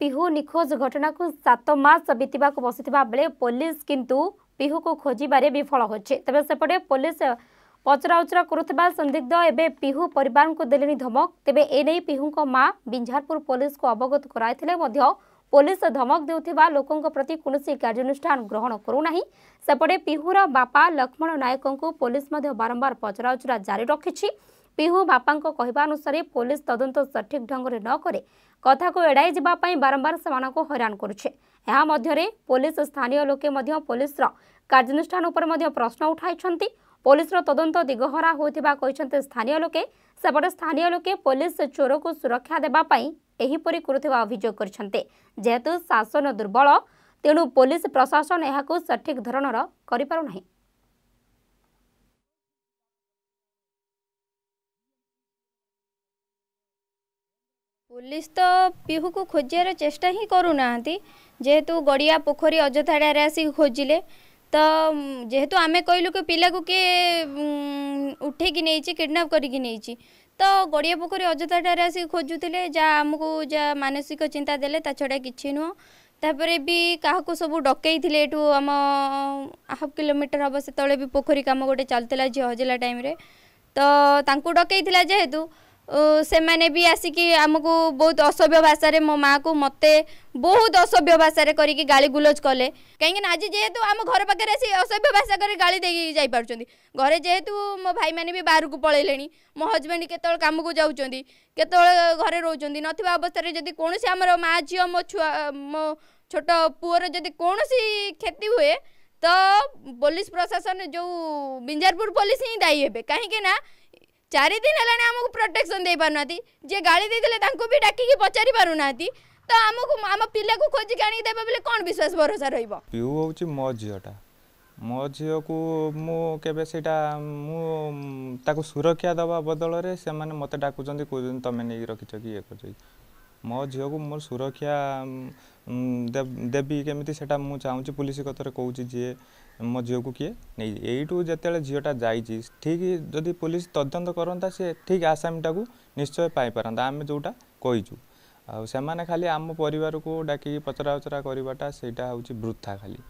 पिहू निखोज घटना को सात मस बीतवाक बस पुलिस किंतु पिहू को खोजार विफल होपटे पुलिस पचराउचरा कर संदिग्ध एवं पिहू पर देले धमक तेरे एने पिहू माँ बिंझारपुर पुलिस को अवगत कराई पुलिस धमक दे लोकों प्रति कौन कार्यानुष्ठान ग्रहण करूना सेपटे पिहूर बापा लक्ष्मण नायक को पुलिस बारंबार पचराउचरा जारी रखी ପିହୁ ବାପାଙ୍କ କହିବା ଅନୁସାରେ ପୋଲିସ ତଦନ୍ତ ସଠିକ୍ ଢଙ୍ଗରେ ନ କରେ କଥାକୁ ଏଡ଼ାଇ ଯିବା ପାଇଁ ବାରମ୍ବାର ସେମାନଙ୍କୁ ହଇରାଣ କରୁଛେ ଏହା ମଧ୍ୟରେ ପୋଲିସ ସ୍ଥାନୀୟ ଲୋକେ ମଧ୍ୟ ପୋଲିସର କାର୍ଯ୍ୟାନୁଷ୍ଠାନ ଉପରେ ମଧ୍ୟ ପ୍ରଶ୍ନ ଉଠାଇଛନ୍ତି ପୋଲିସର ତଦନ୍ତ ଦିଗହରା ହୋଇଥିବା କହିଛନ୍ତି ସ୍ଥାନୀୟ ଲୋକେ ସେପଟେ ସ୍ଥାନୀୟ ଲୋକେ ପୋଲିସ ଚୋରକୁ ସୁରକ୍ଷା ଦେବା ପାଇଁ ଏହିପରି କରୁଥିବା ଅଭିଯୋଗ କରିଛନ୍ତି ଯେହେତୁ ଶାସନ ଦୁର୍ବଳ ତେଣୁ ପୋଲିସ ପ୍ରଶାସନ ଏହାକୁ ସଠିକ୍ ଧରଣର କରିପାରୁନାହିଁ পুলিশ তো পিহুকু খোঁজার চেষ্টা হি করু না যেহেতু গড়িয়া পোখরী অযোধ্যাড়ে আসি খোঁজলে তো যেহেতু আমি কইলু কি পিলাকু কি উঠেকি নেইছি কিডনাপ করিকি নেইছি ତ ଗଡ଼ିଆ ପୋଖରୀ ଅଯୋଧ୍ୟାଠାରେ ଆସି ଖୋଜୁଥିଲେ ଯାହା ଆମକୁ ଯାହା ମାନସିକ ଚିନ୍ତା ଦେଲେ ତା ଛଡ଼ା କିଛି ନୁହଁ ତାପରେ ବି କାହାକୁ ସବୁ ଡକେଇଥିଲେ ଏଠୁ ଆମ ହାଫ୍ କିଲୋମିଟର ହେବ ସେତେବେଳେ ବି ପୋଖରୀ କାମ ଗୋଟେ ଚାଲୁଥିଲା ଝିଅ ହଜିଲା ଟାଇମ୍ରେ ତ ତାଙ୍କୁ ଡକେଇଥିଲା ଯେହେତୁ से मैंने भी आसिक आमको बहुत असभ्य भाषा मो माँ को मत बहुत असभ्य भाषा कर गाड़ी गुलज कले कहीं आज जेहेतु आम घर पाखे असभ्य भाषा कर गाड़ी दे जापार घर जेहेतु मो भाई मैंने भी बाहर को पलैले मो हजबैंड के कम को जात घर रोच नवस्था जब कौन आम माँ झी मो छुआ मो छोट पुअर जदि कौन क्षति हुए तो पुलिस प्रशासन जो बिंजारपुर पुलिस ही दायी हे कहीं ना चारि दिन है प्रोटेक्शन दे पार ना जे गाड़ी देते भी डाकिक पचारि पार ना तो आमको आम पिला खोजिक आणी दे बोले कौन विश्वास भरोसा रही है पीओ हूँ मो झीटा मो झी को मुझा मुझे सुरक्षा दवा बदल से मत डाकुंत कहते तुम्हें नहीं रखी कि ये कर ମୋ ଝିଅକୁ ମୋର ସୁରକ୍ଷା ଦେବି କେମିତି ସେଇଟା ମୁଁ ଚାହୁଁଛି ପୋଲିସ କଥାରେ କହୁଛି ଯିଏ ମୋ ଝିଅକୁ କିଏ ନେଇ ଏଇଠୁ ଯେତେବେଳେ ଝିଅଟା ଯାଇଛି ଠିକ୍ ଯଦି ପୋଲିସ ତଦନ୍ତ କରନ୍ତା ସେ ଠିକ୍ ଆସାମୀଟାକୁ ନିଶ୍ଚୟ ପାଇପାରନ୍ତା ଆମେ ଯେଉଁଟା କହିଛୁ ଆଉ ସେମାନେ ଖାଲି ଆମ ପରିବାରକୁ ଡାକିକି ପଚରା ଉଚରା କରିବାଟା ସେଇଟା ହେଉଛି ବୃଥା ଖାଲି